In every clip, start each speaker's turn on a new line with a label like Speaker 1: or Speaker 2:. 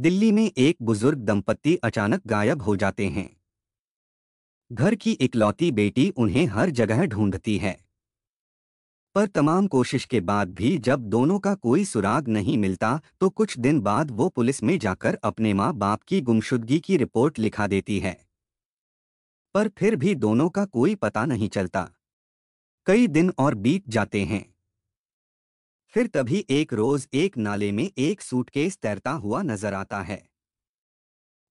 Speaker 1: दिल्ली में एक बुजुर्ग दंपत्ति अचानक गायब हो जाते हैं घर की इकलौती बेटी उन्हें हर जगह ढूंढती है पर तमाम कोशिश के बाद भी जब दोनों का कोई सुराग नहीं मिलता तो कुछ दिन बाद वो पुलिस में जाकर अपने माँ बाप की गुमशुदगी की रिपोर्ट लिखा देती है पर फिर भी दोनों का कोई पता नहीं चलता कई दिन और बीत जाते हैं फिर तभी एक रोज एक नाले में एक सूटकेस तैरता हुआ नजर आता है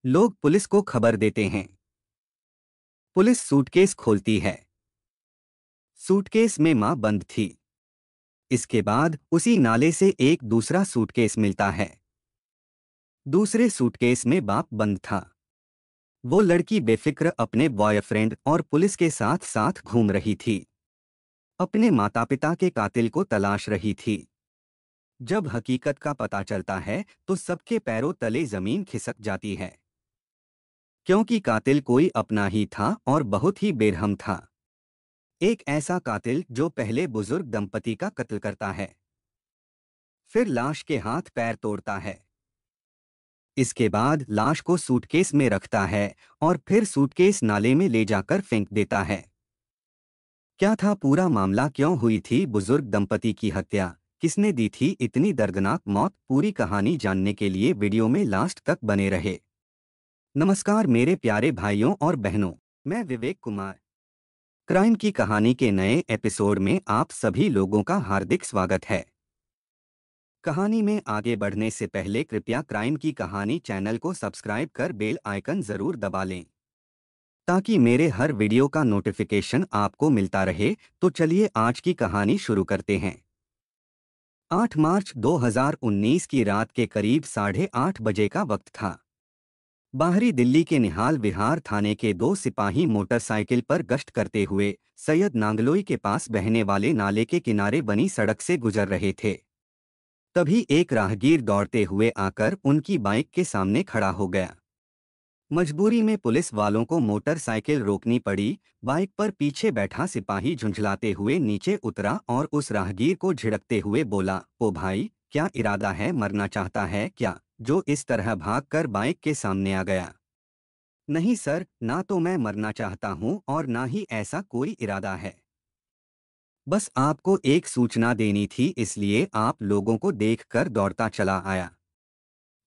Speaker 1: लोग पुलिस को खबर देते हैं पुलिस सूटकेस खोलती है सूटकेस में मां बंद थी इसके बाद उसी नाले से एक दूसरा सूटकेस मिलता है दूसरे सूटकेस में बाप बंद था वो लड़की बेफिक्र अपने बॉयफ्रेंड और पुलिस के साथ साथ घूम रही थी अपने माता पिता के कातिल को तलाश रही थी जब हकीकत का पता चलता है तो सबके पैरों तले जमीन खिसक जाती है क्योंकि कातिल कोई अपना ही था और बहुत ही बेरहम था एक ऐसा कातिल जो पहले बुजुर्ग दंपति का कत्ल करता है फिर लाश के हाथ पैर तोड़ता है इसके बाद लाश को सूटकेस में रखता है और फिर सूटकेस नाले में ले जाकर फेंक देता है क्या था पूरा मामला क्यों हुई थी बुजुर्ग दंपति की हत्या किसने दी थी इतनी दर्दनाक मौत पूरी कहानी जानने के लिए वीडियो में लास्ट तक बने रहे नमस्कार मेरे प्यारे भाइयों और बहनों मैं विवेक कुमार क्राइम की कहानी के नए एपिसोड में आप सभी लोगों का हार्दिक स्वागत है कहानी में आगे बढ़ने से पहले कृपया क्राइम की कहानी चैनल को सब्सक्राइब कर बेल आइकन जरूर दबा लें ताकि मेरे हर वीडियो का नोटिफिकेशन आपको मिलता रहे तो चलिए आज की कहानी शुरू करते हैं 8 मार्च 2019 की रात के करीब साढ़े आठ बजे का वक्त था बाहरी दिल्ली के निहाल विहार थाने के दो सिपाही मोटरसाइकिल पर गश्त करते हुए सैयद नांगलोई के पास बहने वाले नाले के किनारे बनी सड़क से गुजर रहे थे तभी एक राहगीर दौड़ते हुए आकर उनकी बाइक के सामने खड़ा हो गया मजबूरी में पुलिस वालों को मोटरसाइकिल रोकनी पड़ी बाइक पर पीछे बैठा सिपाही झुंझलाते हुए नीचे उतरा और उस राहगीर को झिड़कते हुए बोला ओ भाई क्या इरादा है मरना चाहता है क्या जो इस तरह भागकर बाइक के सामने आ गया नहीं सर ना तो मैं मरना चाहता हूँ और ना ही ऐसा कोई इरादा है बस आपको एक सूचना देनी थी इसलिए आप लोगों को देखकर दौड़ता चला आया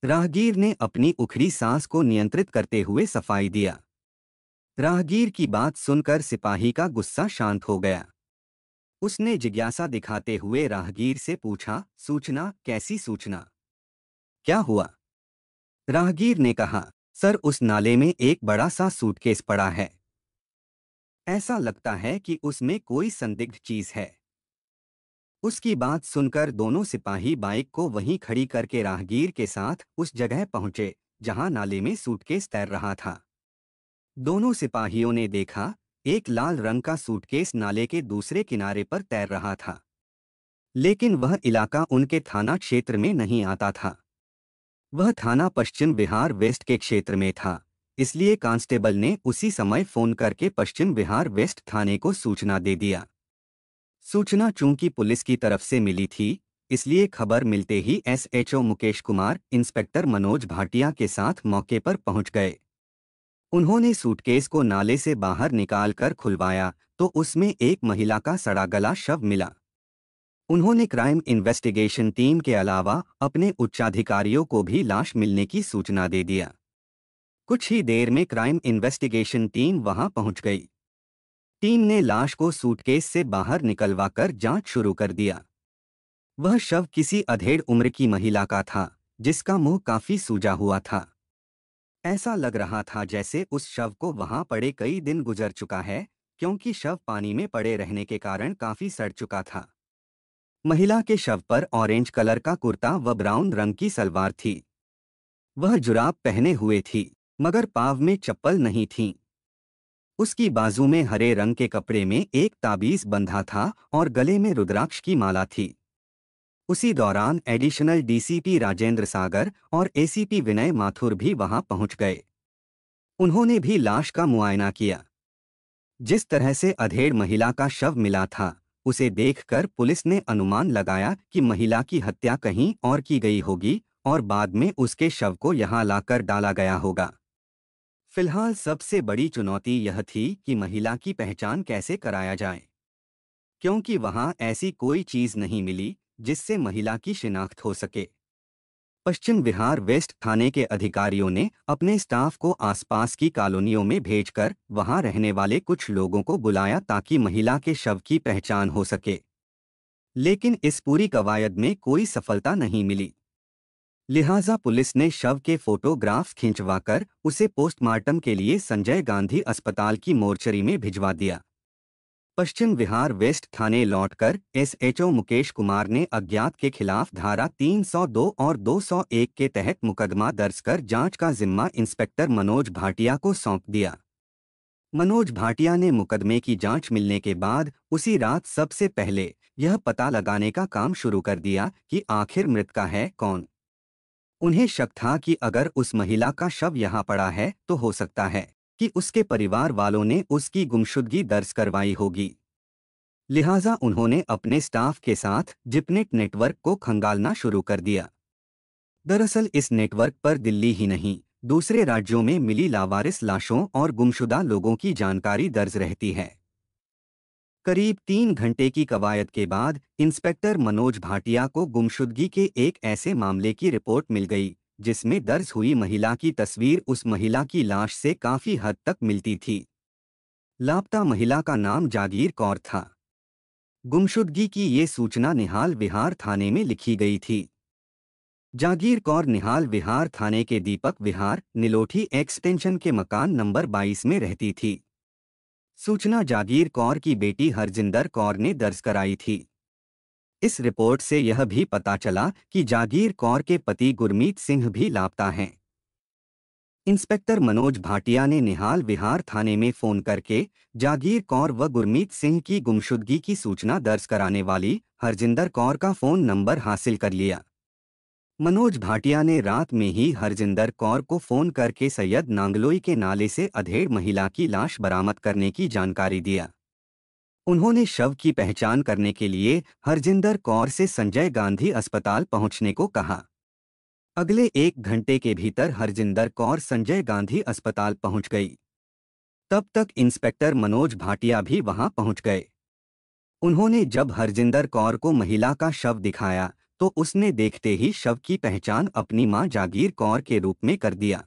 Speaker 1: राहगीर ने अपनी उखड़ी सांस को नियंत्रित करते हुए सफाई दिया राहगीर की बात सुनकर सिपाही का गुस्सा शांत हो गया उसने जिज्ञासा दिखाते हुए राहगीर से पूछा सूचना कैसी सूचना क्या हुआ राहगीर ने कहा सर उस नाले में एक बड़ा सा सूटकेस पड़ा है ऐसा लगता है कि उसमें कोई संदिग्ध चीज है उसकी बात सुनकर दोनों सिपाही बाइक को वहीं खड़ी करके राहगीर के साथ उस जगह पहुंचे जहां नाले में सूटकेस तैर रहा था दोनों सिपाहियों ने देखा एक लाल रंग का सूटकेस नाले के दूसरे किनारे पर तैर रहा था लेकिन वह इलाका उनके थाना क्षेत्र में नहीं आता था वह थाना पश्चिम बिहार वेस्ट के क्षेत्र में था इसलिए कांस्टेबल ने उसी समय फोन करके पश्चिम बिहार वेस्ट थाने को सूचना दे दिया सूचना चूंकि पुलिस की तरफ से मिली थी इसलिए खबर मिलते ही एसएचओ मुकेश कुमार इंस्पेक्टर मनोज भाटिया के साथ मौके पर पहुंच गए उन्होंने सूटकेस को नाले से बाहर निकालकर खुलवाया तो उसमें एक महिला का सड़ा गला शव मिला उन्होंने क्राइम इन्वेस्टिगेशन टीम के अलावा अपने उच्चाधिकारियों को भी लाश मिलने की सूचना दे दिया कुछ ही देर में क्राइम इन्वेस्टिगेशन टीम वहां पहुंच गई टीम ने लाश को सूटकेस से बाहर निकलवाकर जांच शुरू कर दिया वह शव किसी अधेड़ उम्र की महिला का था जिसका मुंह काफी सूजा हुआ था ऐसा लग रहा था जैसे उस शव को वहां पड़े कई दिन गुजर चुका है क्योंकि शव पानी में पड़े रहने के कारण काफी सड़ चुका था महिला के शव पर ऑरेंज कलर का कुर्ता व ब्राउन रंग की सलवार थी वह जुराब पहने हुए थी मगर पाव में चप्पल नहीं थी उसकी बाजू में हरे रंग के कपड़े में एक ताबीज बंधा था और गले में रुद्राक्ष की माला थी उसी दौरान एडिशनल डीसीपी राजेंद्र सागर और एसीपी विनय माथुर भी वहां पहुंच गए उन्होंने भी लाश का मुआयना किया जिस तरह से अधेड़ महिला का शव मिला था उसे देखकर पुलिस ने अनुमान लगाया कि महिला की हत्या कहीं और की गई होगी और बाद में उसके शव को यहां लाकर डाला गया होगा फिलहाल सबसे बड़ी चुनौती यह थी कि महिला की पहचान कैसे कराया जाए क्योंकि वहां ऐसी कोई चीज नहीं मिली जिससे महिला की शिनाख्त हो सके पश्चिम बिहार वेस्ट थाने के अधिकारियों ने अपने स्टाफ को आसपास की कॉलोनियों में भेजकर वहां रहने वाले कुछ लोगों को बुलाया ताकि महिला के शव की पहचान हो सके लेकिन इस पूरी कवायद में कोई सफलता नहीं मिली लिहाजा पुलिस ने शव के फ़ोटोग्राफ खिंचवाकर उसे पोस्टमार्टम के लिए संजय गांधी अस्पताल की मोर्चरी में भिजवा दिया पश्चिम विहार वेस्ट थाने लौटकर एसएचओ मुकेश कुमार ने अज्ञात के खिलाफ धारा 302 और 201 के तहत मुकदमा दर्ज कर जांच का जिम्मा इंस्पेक्टर मनोज भाटिया को सौंप दिया मनोज भाटिया ने मुकदमे की जांच मिलने के बाद उसी रात सबसे पहले यह पता लगाने का काम शुरू कर दिया कि आखिर मृतका है कौन उन्हें शक था कि अगर उस महिला का शव यहाँ पड़ा है तो हो सकता है कि उसके परिवार वालों ने उसकी गुमशुदगी दर्ज करवाई होगी लिहाजा उन्होंने अपने स्टाफ के साथ जिपनेट नेटवर्क को खंगालना शुरू कर दिया दरअसल इस नेटवर्क पर दिल्ली ही नहीं दूसरे राज्यों में मिली लावारिस लाशों और गुमशुदा लोगों की जानकारी दर्ज रहती है करीब तीन घंटे की कवायद के बाद इंस्पेक्टर मनोज भाटिया को गुमशुदगी के एक ऐसे मामले की रिपोर्ट मिल गई जिसमें दर्ज हुई महिला की तस्वीर उस महिला की लाश से काफी हद तक मिलती थी लापता महिला का नाम जागीर कौर था गुमशुदगी की ये सूचना निहाल विहार थाने में लिखी गई थी जागीर कौर निहाल विहार थाने के दीपक विहार निलोठी एक्सटेंशन के मकान नंबर 22 में रहती थी सूचना जागीर कौर की बेटी हरजिंदर कौर ने दर्ज कराई थी इस रिपोर्ट से यह भी पता चला कि जागीर कौर के पति गुरमीत सिंह भी लापता हैं इंस्पेक्टर मनोज भाटिया ने निहाल विहार थाने में फोन करके जागीर कौर व गुरमीत सिंह की गुमशुदगी की सूचना दर्ज कराने वाली हरजिंदर कौर का फोन नंबर हासिल कर लिया मनोज भाटिया ने रात में ही हरजिंदर कौर को फोन करके सैयद नांगलोई के नाले से अधेड़ महिला की लाश बरामद करने की जानकारी दिया उन्होंने शव की पहचान करने के लिए हरजिंदर कौर से संजय गांधी अस्पताल पहुंचने को कहा अगले एक घंटे के भीतर हरजिंदर कौर संजय गांधी अस्पताल पहुंच गई तब तक इंस्पेक्टर मनोज भाटिया भी वहां पहुंच गए उन्होंने जब हरजिंदर कौर को महिला का शव दिखाया तो उसने देखते ही शव की पहचान अपनी मां जागीर कौर के रूप में कर दिया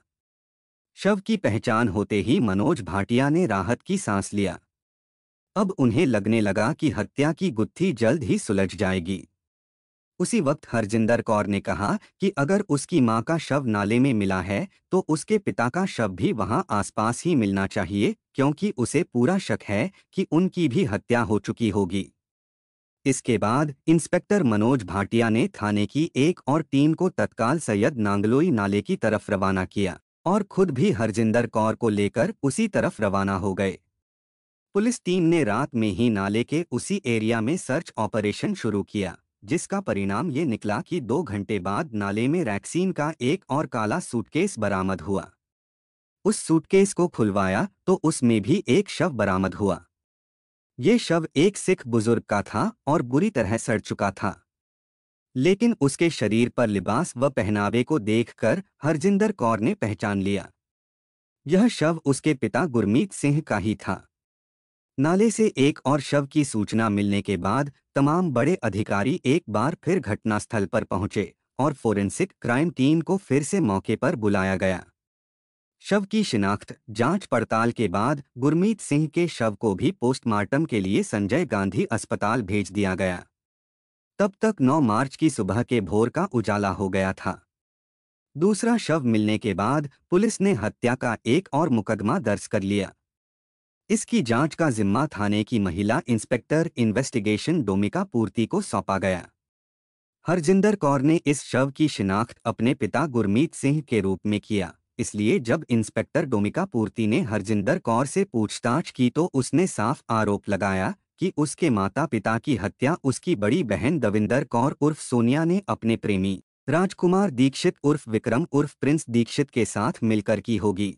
Speaker 1: शव की पहचान होते ही मनोज भाटिया ने राहत की सांस लिया अब उन्हें लगने लगा कि हत्या की गुत्थी जल्द ही सुलझ जाएगी उसी वक्त हरजिंदर कौर ने कहा कि अगर उसकी मां का शव नाले में मिला है तो उसके पिता का शव भी वहां आसपास ही मिलना चाहिए क्योंकि उसे पूरा शक है कि उनकी भी हत्या हो चुकी होगी इसके बाद इंस्पेक्टर मनोज भाटिया ने थाने की एक और टीम को तत्काल सैयद नांगलोई नाले की तरफ रवाना किया और खुद भी हरजिंदर कौर को लेकर उसी तरफ रवाना हो गए पुलिस टीम ने रात में ही नाले के उसी एरिया में सर्च ऑपरेशन शुरू किया जिसका परिणाम ये निकला कि दो घंटे बाद नाले में रैक्सीन का एक और काला सूटकेस बरामद हुआ उस सूटकेस को खुलवाया तो उसमें भी एक शव बरामद हुआ ये शव एक सिख बुजुर्ग का था और बुरी तरह सड़ चुका था लेकिन उसके शरीर पर लिबास व पहनावे को देखकर हरजिंदर कौर ने पहचान लिया यह शव उसके पिता गुरमीत सिंह का ही था नाले से एक और शव की सूचना मिलने के बाद तमाम बड़े अधिकारी एक बार फिर घटनास्थल पर पहुंचे और फोरेंसिक क्राइम टीम को फिर से मौके पर बुलाया गया शव की शिनाख्त जांच पड़ताल के बाद गुरमीत सिंह के शव को भी पोस्टमार्टम के लिए संजय गांधी अस्पताल भेज दिया गया तब तक 9 मार्च की सुबह के भोर का उजाला हो गया था दूसरा शव मिलने के बाद पुलिस ने हत्या का एक और मुकदमा दर्ज कर लिया इसकी जांच का जिम्मा थाने की महिला इंस्पेक्टर इन्वेस्टिगेशन डोमिका पूर्ति को सौंपा गया हरजिंदर कौर ने इस शव की शिनाख्त अपने पिता गुरमीत सिंह के रूप में किया इसलिए जब इंस्पेक्टर डोमिका पूर्ति ने हरजिंदर कौर से पूछताछ की तो उसने साफ आरोप लगाया कि उसके माता पिता की हत्या उसकी बड़ी बहन दविंदर कौर उर्फ सोनिया ने अपने प्रेमी राजकुमार दीक्षित उर्फ विक्रम उर्फ प्रिंस दीक्षित के साथ मिलकर की होगी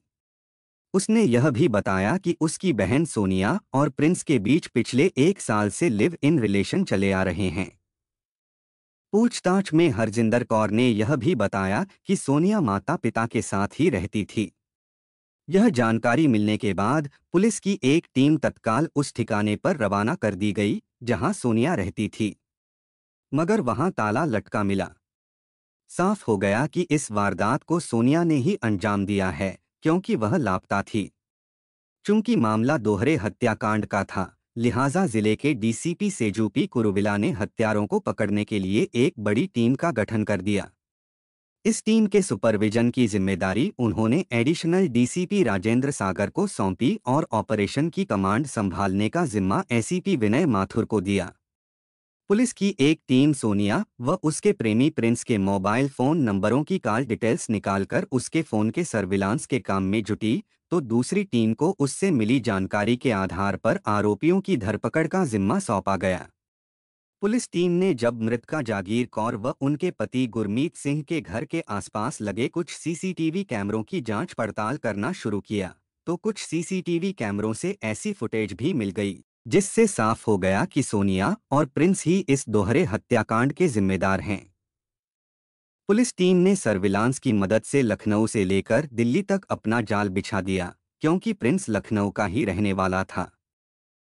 Speaker 1: उसने यह भी बताया कि उसकी बहन सोनिया और प्रिंस के बीच पिछले एक साल से लिव इन रिलेशन चले आ रहे हैं पूछताछ में हरजिंदर कौर ने यह भी बताया कि सोनिया माता पिता के साथ ही रहती थी यह जानकारी मिलने के बाद पुलिस की एक टीम तत्काल उस ठिकाने पर रवाना कर दी गई जहां सोनिया रहती थी मगर वहां ताला लटका मिला साफ हो गया कि इस वारदात को सोनिया ने ही अंजाम दिया है क्योंकि वह लापता थी चूंकि मामला दोहरे हत्याकांड का था लिहाजा जिले के डीसीपी सेजूपी कुरुविला ने हत्यारों को पकड़ने के लिए एक बड़ी टीम का गठन कर दिया इस टीम के सुपरविजन की जिम्मेदारी उन्होंने एडिशनल डीसीपी राजेंद्र सागर को सौंपी और ऑपरेशन की कमांड संभालने का जिम्मा एसीपी विनय माथुर को दिया पुलिस की एक टीम सोनिया व उसके प्रेमी प्रिंस के मोबाइल फोन नंबरों की कॉल डिटेल्स निकालकर उसके फोन के सर्विलांस के काम में जुटी तो दूसरी टीम को उससे मिली जानकारी के आधार पर आरोपियों की धरपकड़ का जिम्मा सौंपा गया पुलिस टीम ने जब मृतका जागीर कौर व उनके पति गुरमीत सिंह के घर के आसपास लगे कुछ सीसीटीवी कैमरों की जांच पड़ताल करना शुरू किया तो कुछ सीसीटीवी कैमरों से ऐसी फुटेज भी मिल गई जिससे साफ हो गया कि सोनिया और प्रिंस ही इस दोहरे हत्याकांड के जिम्मेदार हैं पुलिस टीम ने सर्विलांस की मदद से लखनऊ से लेकर दिल्ली तक अपना जाल बिछा दिया क्योंकि प्रिंस लखनऊ का ही रहने वाला था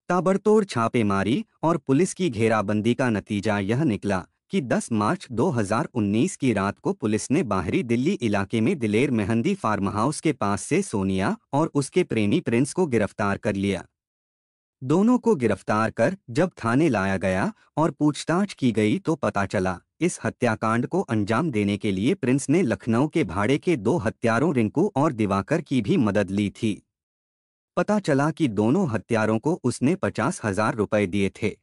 Speaker 1: ताबड़तोड़ छापेमारी और पुलिस की घेराबंदी का नतीजा यह निकला कि 10 मार्च 2019 की रात को पुलिस ने बाहरी दिल्ली इलाके में दिलेर मेहंदी फार्म हाउस के पास से सोनिया और उसके प्रेमी प्रिंस को गिरफ्तार कर लिया दोनों को गिरफ्तार कर जब थाने लाया गया और पूछताछ की गई तो पता चला इस हत्याकांड को अंजाम देने के लिए प्रिंस ने लखनऊ के भाड़े के दो हत्यारों रिंकू और दिवाकर की भी मदद ली थी पता चला कि दोनों हत्यारों को उसने पचास हजार रुपये दिए थे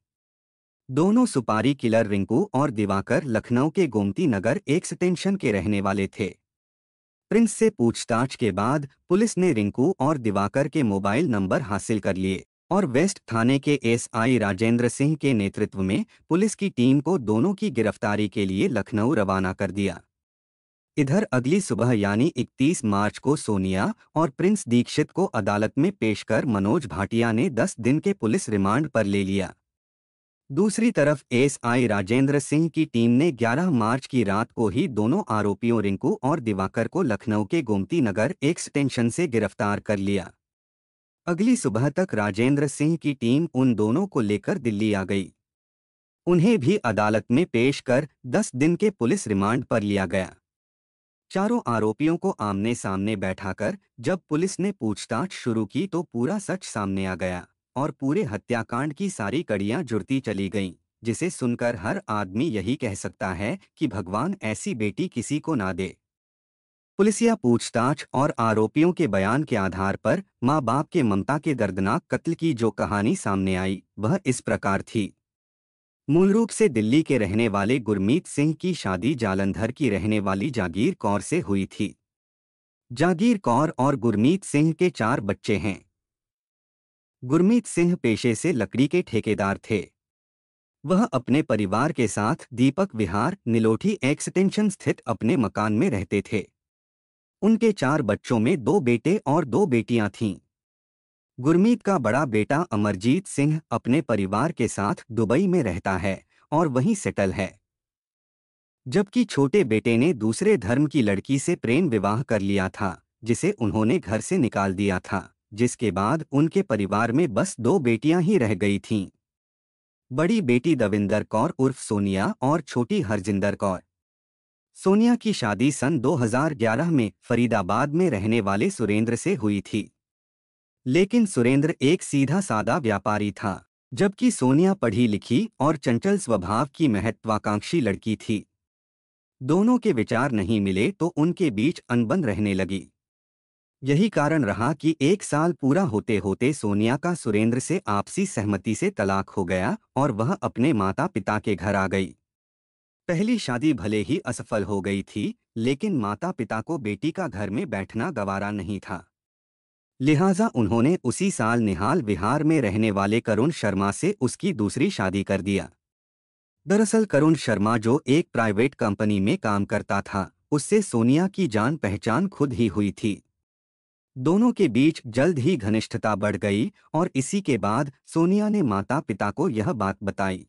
Speaker 1: दोनों सुपारी किलर रिंकू और दिवाकर लखनऊ के गोमती नगर एक्सटेंशन के रहने वाले थे प्रिंस से पूछताछ के बाद पुलिस ने रिंकू और दिवाकर के मोबाइल नंबर हासिल कर लिए और वेस्ट थाने के एसआई राजेंद्र सिंह के नेतृत्व में पुलिस की टीम को दोनों की गिरफ्तारी के लिए लखनऊ रवाना कर दिया इधर अगली सुबह यानी 31 मार्च को सोनिया और प्रिंस दीक्षित को अदालत में पेश कर मनोज भाटिया ने 10 दिन के पुलिस रिमांड पर ले लिया दूसरी तरफ एसआई राजेंद्र सिंह की टीम ने 11 मार्च की रात को ही दोनों आरोपियों रिंकू और दिवाकर को लखनऊ के गोमती नगर एक्सटेंशन से गिरफ्तार कर लिया अगली सुबह तक राजेंद्र सिंह की टीम उन दोनों को लेकर दिल्ली आ गई उन्हें भी अदालत में पेश कर दस दिन के पुलिस रिमांड पर लिया गया चारों आरोपियों को आमने सामने बैठाकर जब पुलिस ने पूछताछ शुरू की तो पूरा सच सामने आ गया और पूरे हत्याकांड की सारी कड़ियां जुड़ती चली गईं जिसे सुनकर हर आदमी यही कह सकता है कि भगवान ऐसी बेटी किसी को ना दे पुलिसिया पूछताछ और आरोपियों के बयान के आधार पर मां बाप के ममता के दर्दनाक कत्ल की जो कहानी सामने आई वह इस प्रकार थी मूल रूप से दिल्ली के रहने वाले गुरमीत सिंह की शादी जालंधर की रहने वाली जागीर कौर से हुई थी जागीर कौर और गुरमीत सिंह के चार बच्चे हैं गुरमीत सिंह पेशे से लकड़ी के ठेकेदार थे वह अपने परिवार के साथ दीपक विहार निलोठी एक्सटेंशन स्थित अपने मकान में रहते थे उनके चार बच्चों में दो बेटे और दो बेटियां थीं गुरमीत का बड़ा बेटा अमरजीत सिंह अपने परिवार के साथ दुबई में रहता है और वहीं सेटल है जबकि छोटे बेटे ने दूसरे धर्म की लड़की से प्रेम विवाह कर लिया था जिसे उन्होंने घर से निकाल दिया था जिसके बाद उनके परिवार में बस दो बेटियां ही रह गई थीं बड़ी बेटी दविंदर कौर उर्फ सोनिया और छोटी हरजिंदर कौर सोनिया की शादी सन 2011 में फरीदाबाद में रहने वाले सुरेंद्र से हुई थी लेकिन सुरेंद्र एक सीधा सादा व्यापारी था जबकि सोनिया पढ़ी लिखी और चंचल स्वभाव की महत्वाकांक्षी लड़की थी दोनों के विचार नहीं मिले तो उनके बीच अनबन रहने लगी यही कारण रहा कि एक साल पूरा होते होते सोनिया का सुरेंद्र से आपसी सहमति से तलाक हो गया और वह अपने माता पिता के घर आ गई पहली शादी भले ही असफल हो गई थी लेकिन माता पिता को बेटी का घर में बैठना गवारा नहीं था लिहाजा उन्होंने उसी साल निहाल बिहार में रहने वाले करुण शर्मा से उसकी दूसरी शादी कर दिया दरअसल करुण शर्मा जो एक प्राइवेट कंपनी में काम करता था उससे सोनिया की जान पहचान खुद ही हुई थी दोनों के बीच जल्द ही घनिष्ठता बढ़ गई और इसी के बाद सोनिया ने माता पिता को यह बात बताई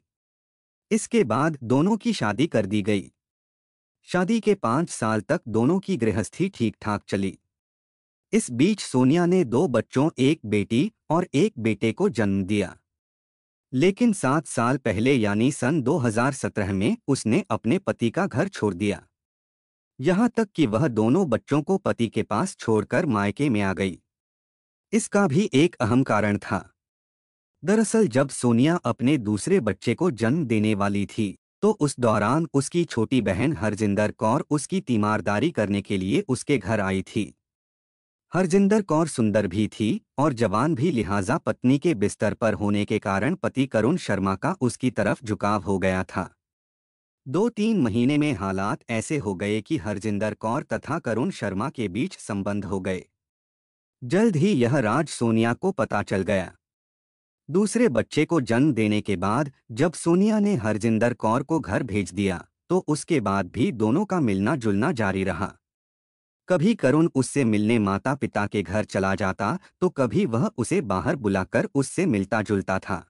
Speaker 1: इसके बाद दोनों की शादी कर दी गई शादी के पांच साल तक दोनों की गृहस्थी ठीक ठाक चली इस बीच सोनिया ने दो बच्चों एक बेटी और एक बेटे को जन्म दिया लेकिन सात साल पहले यानी सन 2017 में उसने अपने पति का घर छोड़ दिया यहाँ तक कि वह दोनों बच्चों को पति के पास छोड़कर मायके में आ गई इसका भी एक अहम कारण था दरअसल जब सोनिया अपने दूसरे बच्चे को जन्म देने वाली थी तो उस दौरान उसकी छोटी बहन हरजिंदर कौर उसकी तीमारदारी करने के लिए उसके घर आई थी हरजिंदर कौर सुंदर भी थी और जवान भी लिहाजा पत्नी के बिस्तर पर होने के कारण पति करुण शर्मा का उसकी तरफ झुकाव हो गया था दो तीन महीने में हालात ऐसे हो गए कि हरजिंदर कौर तथा करुण शर्मा के बीच संबंध हो गए जल्द ही यह राज सोनिया को पता चल गया दूसरे बच्चे को जन्म देने के बाद जब सोनिया ने हरजिंदर कौर को घर भेज दिया तो उसके बाद भी दोनों का मिलना जुलना जारी रहा कभी करुण उससे मिलने माता पिता के घर चला जाता तो कभी वह उसे बाहर बुलाकर उससे मिलता जुलता था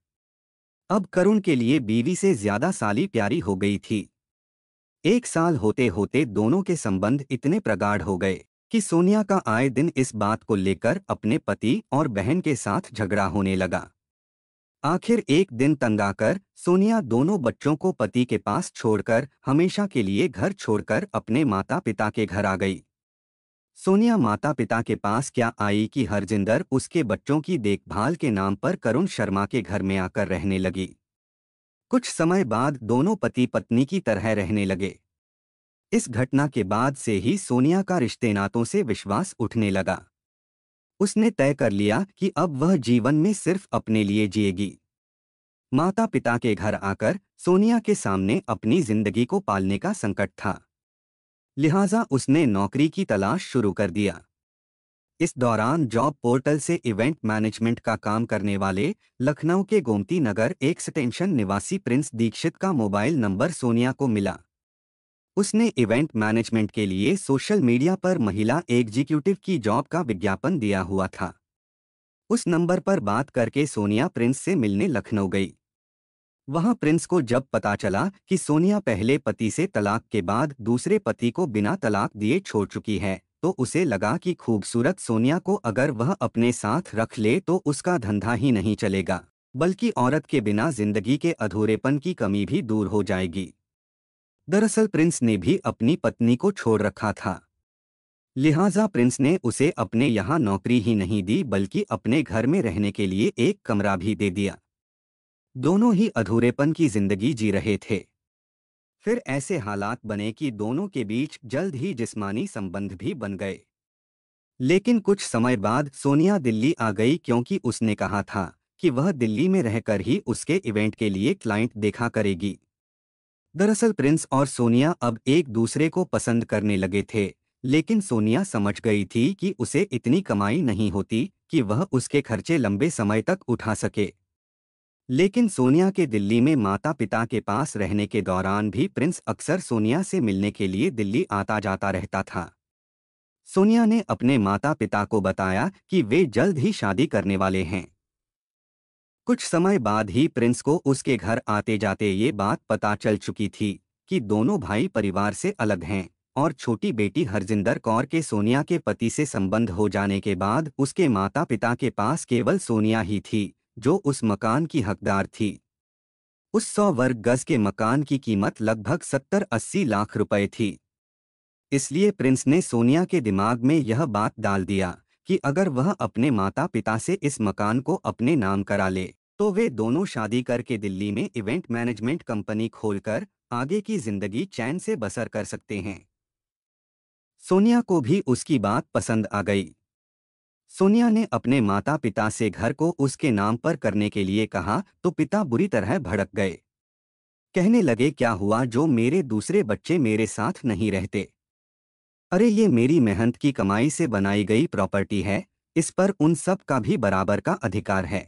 Speaker 1: अब करुण के लिए बीवी से ज्यादा साली प्यारी हो गई थी एक साल होते होते दोनों के संबंध इतने प्रगाढ़ हो गए कि सोनिया का आए दिन इस बात को लेकर अपने पति और बहन के साथ झगड़ा होने लगा आखिर एक दिन आकर सोनिया दोनों बच्चों को पति के पास छोड़कर हमेशा के लिए घर छोड़कर अपने माता पिता के घर आ गई सोनिया माता पिता के पास क्या आई कि हरजिंदर उसके बच्चों की देखभाल के नाम पर करुण शर्मा के घर में आकर रहने लगी कुछ समय बाद दोनों पति पत्नी की तरह रहने लगे इस घटना के बाद से ही सोनिया का रिश्ते नातों से विश्वास उठने लगा उसने तय कर लिया कि अब वह जीवन में सिर्फ अपने लिए जिएगी माता पिता के घर आकर सोनिया के सामने अपनी जिंदगी को पालने का संकट था लिहाजा उसने नौकरी की तलाश शुरू कर दिया इस दौरान जॉब पोर्टल से इवेंट मैनेजमेंट का काम करने वाले लखनऊ के गोमती नगर एक्सटेंशन निवासी प्रिंस दीक्षित का मोबाइल नंबर सोनिया को मिला उसने इवेंट मैनेजमेंट के लिए सोशल मीडिया पर महिला एग्जीक्यूटिव की जॉब का विज्ञापन दिया हुआ था उस नंबर पर बात करके सोनिया प्रिंस से मिलने लखनऊ गई वहां प्रिंस को जब पता चला कि सोनिया पहले पति से तलाक के बाद दूसरे पति को बिना तलाक दिए छोड़ चुकी है तो उसे लगा कि खूबसूरत सोनिया को अगर वह अपने साथ रख ले तो उसका धंधा ही नहीं चलेगा बल्कि औरत के बिना जिंदगी के अधूरेपन की कमी भी दूर हो जाएगी दरअसल प्रिंस ने भी अपनी पत्नी को छोड़ रखा था लिहाजा प्रिंस ने उसे अपने यहाँ नौकरी ही नहीं दी बल्कि अपने घर में रहने के लिए एक कमरा भी दे दिया दोनों ही अधूरेपन की जिंदगी जी रहे थे फिर ऐसे हालात बने कि दोनों के बीच जल्द ही जिस्मानी संबंध भी बन गए लेकिन कुछ समय बाद सोनिया दिल्ली आ गई क्योंकि उसने कहा था कि वह दिल्ली में रहकर ही उसके इवेंट के लिए क्लाइंट देखा करेगी दरअसल प्रिंस और सोनिया अब एक दूसरे को पसंद करने लगे थे लेकिन सोनिया समझ गई थी कि उसे इतनी कमाई नहीं होती कि वह उसके खर्चे लंबे समय तक उठा सके लेकिन सोनिया के दिल्ली में माता पिता के पास रहने के दौरान भी प्रिंस अक्सर सोनिया से मिलने के लिए दिल्ली आता जाता रहता था सोनिया ने अपने माता पिता को बताया कि वे जल्द ही शादी करने वाले हैं कुछ समय बाद ही प्रिंस को उसके घर आते जाते ये बात पता चल चुकी थी कि दोनों भाई परिवार से अलग हैं और छोटी बेटी हरजिंदर कौर के सोनिया के पति से संबंध हो जाने के बाद उसके माता पिता के पास केवल सोनिया ही थी जो उस मकान की हकदार थी उस सौ वर्ग गज के मकान की कीमत लगभग सत्तर अस्सी लाख रुपए थी इसलिए प्रिंस ने सोनिया के दिमाग में यह बात डाल दिया कि अगर वह अपने माता पिता से इस मकान को अपने नाम करा ले तो वे दोनों शादी करके दिल्ली में इवेंट मैनेजमेंट कंपनी खोलकर आगे की जिंदगी चैन से बसर कर सकते हैं सोनिया को भी उसकी बात पसंद आ गई सोनिया ने अपने माता पिता से घर को उसके नाम पर करने के लिए कहा तो पिता बुरी तरह भड़क गए कहने लगे क्या हुआ जो मेरे दूसरे बच्चे मेरे साथ नहीं रहते अरे ये मेरी मेहनत की कमाई से बनाई गई प्रॉपर्टी है इस पर उन सब का भी बराबर का अधिकार है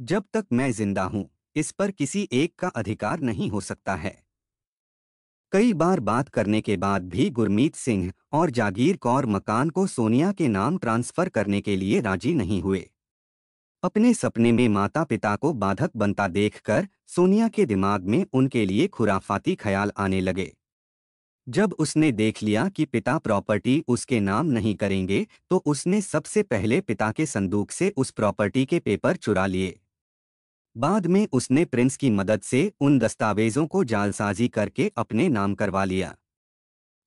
Speaker 1: जब तक मैं जिंदा हूं इस पर किसी एक का अधिकार नहीं हो सकता है कई बार बात करने के बाद भी गुरमीत सिंह और जागीर कौर मकान को सोनिया के नाम ट्रांसफर करने के लिए राजी नहीं हुए अपने सपने में माता पिता को बाधक बनता देखकर सोनिया के दिमाग में उनके लिए खुराफाती ख्याल आने लगे जब उसने देख लिया कि पिता प्रॉपर्टी उसके नाम नहीं करेंगे तो उसने सबसे पहले पिता के संदूक से उस प्रॉपर्टी के पेपर चुरा लिए बाद में उसने प्रिंस की मदद से उन दस्तावेजों को जालसाजी करके अपने नाम करवा लिया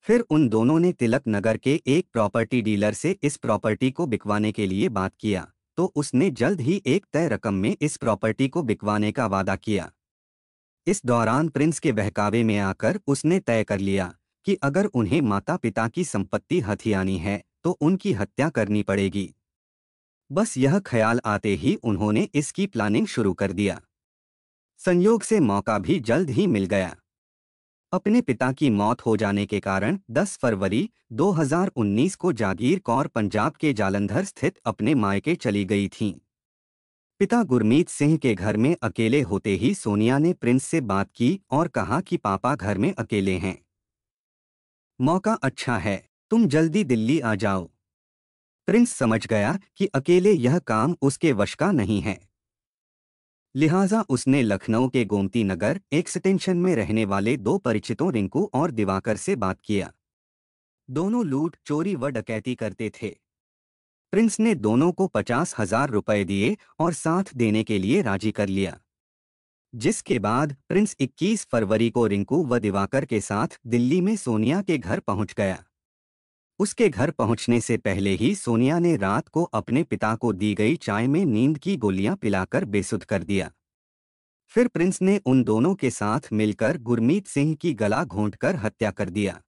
Speaker 1: फिर उन दोनों ने तिलक नगर के एक प्रॉपर्टी डीलर से इस प्रॉपर्टी को बिकवाने के लिए बात किया तो उसने जल्द ही एक तय रकम में इस प्रॉपर्टी को बिकवाने का वादा किया इस दौरान प्रिंस के बहकावे में आकर उसने तय कर लिया कि अगर उन्हें माता पिता की संपत्ति हथियानी है तो उनकी हत्या करनी पड़ेगी बस यह ख्याल आते ही उन्होंने इसकी प्लानिंग शुरू कर दिया संयोग से मौका भी जल्द ही मिल गया अपने पिता की मौत हो जाने के कारण 10 फरवरी 2019 को जागीर कौर पंजाब के जालंधर स्थित अपने मायके चली गई थीं। पिता गुरमीत सिंह के घर में अकेले होते ही सोनिया ने प्रिंस से बात की और कहा कि पापा घर में अकेले हैं मौका अच्छा है तुम जल्दी दिल्ली आ जाओ प्रिंस समझ गया कि अकेले यह काम उसके वश का नहीं है लिहाजा उसने लखनऊ के गोमती नगर एक्सटेंशन में रहने वाले दो परिचितों रिंकू और दिवाकर से बात किया दोनों लूट चोरी व डकैती करते थे प्रिंस ने दोनों को पचास हजार रुपये दिए और साथ देने के लिए राजी कर लिया जिसके बाद प्रिंस 21 फरवरी को रिंकू व दिवाकर के साथ दिल्ली में सोनिया के घर पहुंच गया उसके घर पहुंचने से पहले ही सोनिया ने रात को अपने पिता को दी गई चाय में नींद की गोलियां पिलाकर बेसुध कर दिया फिर प्रिंस ने उन दोनों के साथ मिलकर गुरमीत सिंह की गला घोंटकर हत्या कर दिया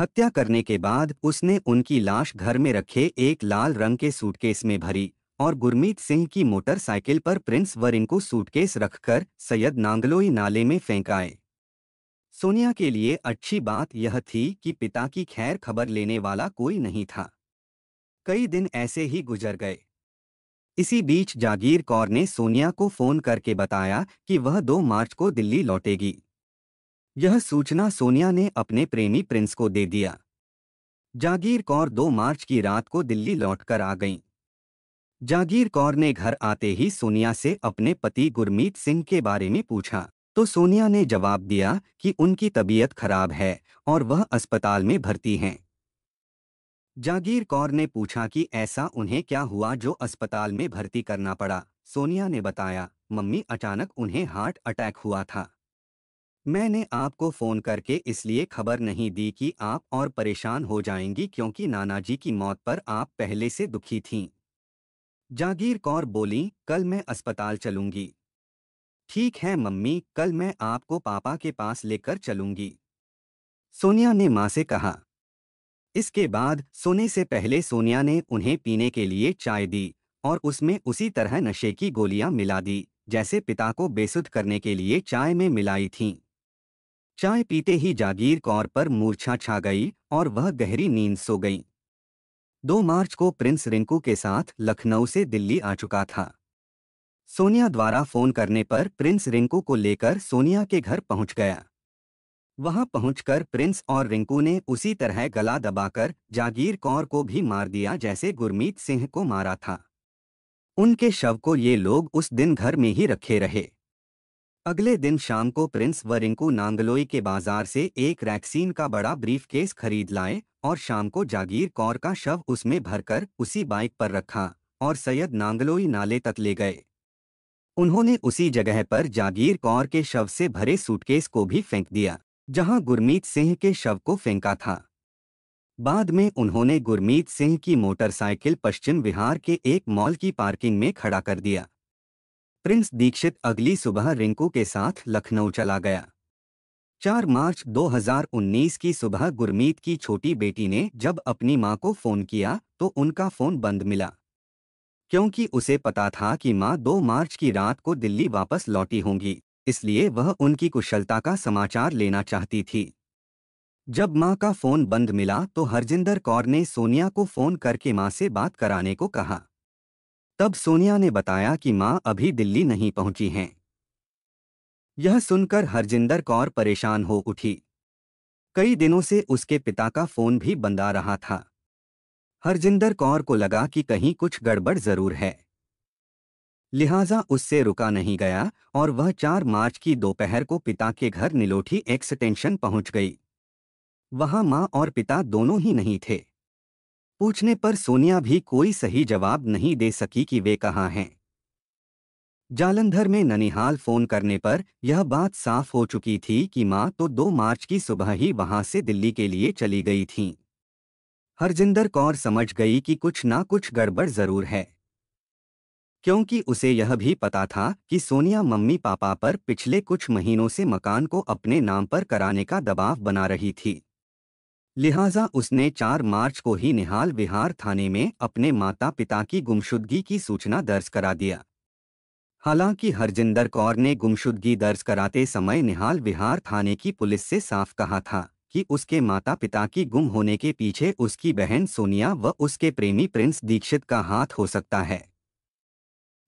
Speaker 1: हत्या करने के बाद उसने उनकी लाश घर में रखे एक लाल रंग के सूटकेस में भरी और गुरमीत सिंह की मोटरसाइकिल पर प्रिंस व रिंकू सूटकेस रखकर सैयद नांगलोई नाले में फेंकाए सोनिया के लिए अच्छी बात यह थी कि पिता की खैर खबर लेने वाला कोई नहीं था कई दिन ऐसे ही गुजर गए इसी बीच जागीर कौर ने सोनिया को फोन करके बताया कि वह 2 मार्च को दिल्ली लौटेगी यह सूचना सोनिया ने अपने प्रेमी प्रिंस को दे दिया जागीर कौर 2 मार्च की रात को दिल्ली लौटकर आ गईं जागीर कौर ने घर आते ही सोनिया से अपने पति गुरमीत सिंह के बारे में पूछा तो सोनिया ने जवाब दिया कि उनकी तबीयत खराब है और वह अस्पताल में भर्ती हैं जागीर कौर ने पूछा कि ऐसा उन्हें क्या हुआ जो अस्पताल में भर्ती करना पड़ा सोनिया ने बताया मम्मी अचानक उन्हें हार्ट अटैक हुआ था मैंने आपको फ़ोन करके इसलिए खबर नहीं दी कि आप और परेशान हो जाएंगी क्योंकि नानाजी की मौत पर आप पहले से दुखी थीं जागीर कौर बोली कल मैं अस्पताल चलूंगी ठीक है मम्मी कल मैं आपको पापा के पास लेकर चलूंगी सोनिया ने माँ से कहा इसके बाद सोने से पहले सोनिया ने उन्हें पीने के लिए चाय दी और उसमें उसी तरह नशे की गोलियां मिला दी जैसे पिता को बेसुध करने के लिए चाय में मिलाई थीं। चाय पीते ही जागीर कौर पर मूर्छा छा गई और वह गहरी नींद सो गई दो मार्च को प्रिंस रिंकू के साथ लखनऊ से दिल्ली आ चुका था सोनिया द्वारा फोन करने पर प्रिंस रिंकू को लेकर सोनिया के घर पहुंच गया वहां पहुंचकर प्रिंस और रिंकू ने उसी तरह गला दबाकर जागीर कौर को भी मार दिया जैसे गुरमीत सिंह को मारा था उनके शव को ये लोग उस दिन घर में ही रखे रहे अगले दिन शाम को प्रिंस व रिंकू नांगलोई के बाजार से एक रैक्सीन का बड़ा ब्रीफकेस खरीद लाए और शाम को जागीर कौर का शव उसमें भरकर उसी बाइक पर रखा और सैयद नांगलोई नाले तक ले गए उन्होंने उसी जगह पर जागीर कौर के शव से भरे सूटकेस को भी फेंक दिया जहां गुरमीत सिंह के शव को फेंका था बाद में उन्होंने गुरमीत सिंह की मोटरसाइकिल पश्चिम बिहार के एक मॉल की पार्किंग में खड़ा कर दिया प्रिंस दीक्षित अगली सुबह रिंकू के साथ लखनऊ चला गया 4 मार्च 2019 की सुबह गुरमीत की छोटी बेटी ने जब अपनी मां को फोन किया तो उनका फोन बंद मिला क्योंकि उसे पता था कि माँ 2 मार्च की रात को दिल्ली वापस लौटी होंगी इसलिए वह उनकी कुशलता का समाचार लेना चाहती थी जब माँ का फोन बंद मिला तो हरजिंदर कौर ने सोनिया को फोन करके माँ से बात कराने को कहा तब सोनिया ने बताया कि माँ अभी दिल्ली नहीं पहुंची हैं यह सुनकर हरजिंदर कौर परेशान हो उठी कई दिनों से उसके पिता का फोन भी बंद आ रहा था हरजिंदर कौर को लगा कि कहीं कुछ गड़बड़ जरूर है लिहाजा उससे रुका नहीं गया और वह चार मार्च की दोपहर को पिता के घर निलोठी एक्सटेंशन पहुंच गई वहां माँ और पिता दोनों ही नहीं थे पूछने पर सोनिया भी कोई सही जवाब नहीं दे सकी कि वे कहाँ हैं जालंधर में ननिहाल फोन करने पर यह बात साफ हो चुकी थी कि माँ तो 2 मार्च की सुबह ही वहां से दिल्ली के लिए चली गई थीं। हरजिंदर कौर समझ गई कि कुछ ना कुछ गड़बड़ जरूर है क्योंकि उसे यह भी पता था कि सोनिया मम्मी पापा पर पिछले कुछ महीनों से मकान को अपने नाम पर कराने का दबाव बना रही थी लिहाजा उसने 4 मार्च को ही निहाल विहार थाने में अपने माता पिता की गुमशुदगी की सूचना दर्ज करा दिया हालांकि हरजिंदर कौर ने गुमशुदगी दर्ज कराते समय निहाल विहार थाने की पुलिस से साफ कहा था कि उसके माता पिता की गुम होने के पीछे उसकी बहन सोनिया व उसके प्रेमी प्रिंस दीक्षित का हाथ हो सकता है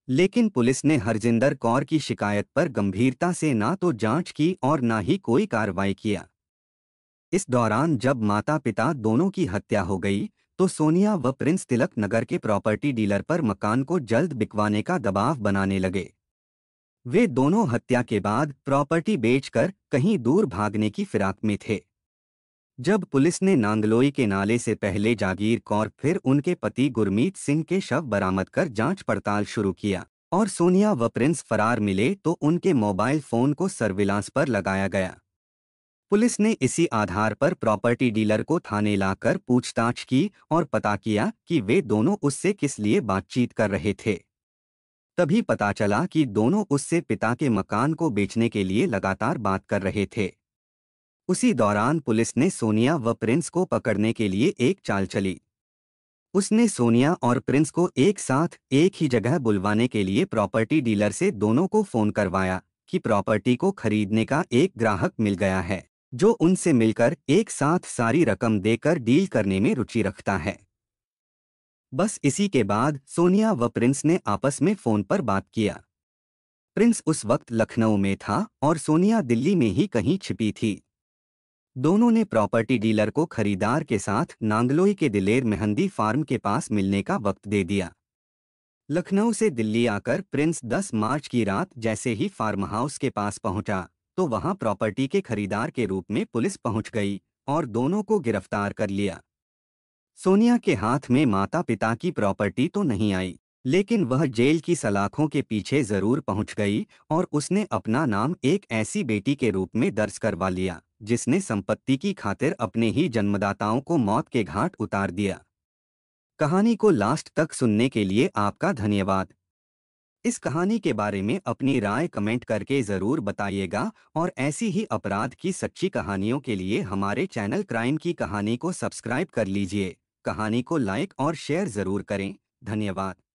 Speaker 1: लेकिन पुलिस ने हरजिंदर कौर की शिकायत पर गंभीरता से ना तो जांच की और ना ही कोई कार्रवाई किया इस दौरान जब माता पिता दोनों की हत्या हो गई तो सोनिया व प्रिंस तिलक नगर के प्रॉपर्टी डीलर पर मकान को जल्द बिकवाने का दबाव बनाने लगे वे दोनों हत्या के बाद प्रॉपर्टी बेचकर कहीं दूर भागने की फिराक में थे जब पुलिस ने नांदलोई के नाले से पहले जागीर कौर फिर उनके पति गुरमीत सिंह के शव बरामद कर जांच पड़ताल शुरू किया और सोनिया व प्रिंस फरार मिले तो उनके मोबाइल फोन को सर्विलांस पर लगाया गया पुलिस ने इसी आधार पर प्रॉपर्टी डीलर को थाने लाकर पूछताछ की और पता किया कि वे दोनों उससे किस लिए बातचीत कर रहे थे तभी पता चला कि दोनों उससे पिता के मकान को बेचने के लिए लगातार बात कर रहे थे उसी दौरान पुलिस ने सोनिया व प्रिंस को पकड़ने के लिए एक चाल चली उसने सोनिया और प्रिंस को एक साथ एक ही जगह बुलवाने के लिए प्रॉपर्टी डीलर से दोनों को फोन करवाया कि प्रॉपर्टी को खरीदने का एक ग्राहक मिल गया है जो उनसे मिलकर एक साथ सारी रकम देकर डील करने में रुचि रखता है बस इसी के बाद सोनिया व प्रिंस ने आपस में फोन पर बात किया प्रिंस उस वक्त लखनऊ में था और सोनिया दिल्ली में ही कहीं छिपी थी दोनों ने प्रॉपर्टी डीलर को खरीदार के साथ नांगलोई के दिलेर मेहंदी फार्म के पास मिलने का वक्त दे दिया लखनऊ से दिल्ली आकर प्रिंस 10 मार्च की रात जैसे ही फार्म हाउस के पास पहुंचा तो वहां प्रॉपर्टी के खरीदार के रूप में पुलिस पहुंच गई और दोनों को गिरफ्तार कर लिया सोनिया के हाथ में माता पिता की प्रॉपर्टी तो नहीं आई लेकिन वह जेल की सलाखों के पीछे जरूर पहुंच गई और उसने अपना नाम एक ऐसी बेटी के रूप में दर्ज करवा लिया जिसने संपत्ति की खातिर अपने ही जन्मदाताओं को मौत के घाट उतार दिया कहानी को लास्ट तक सुनने के लिए आपका धन्यवाद इस कहानी के बारे में अपनी राय कमेंट करके ज़रूर बताइएगा और ऐसी ही अपराध की सच्ची कहानियों के लिए हमारे चैनल क्राइम की कहानी को सब्सक्राइब कर लीजिए कहानी को लाइक और शेयर ज़रूर करें धन्यवाद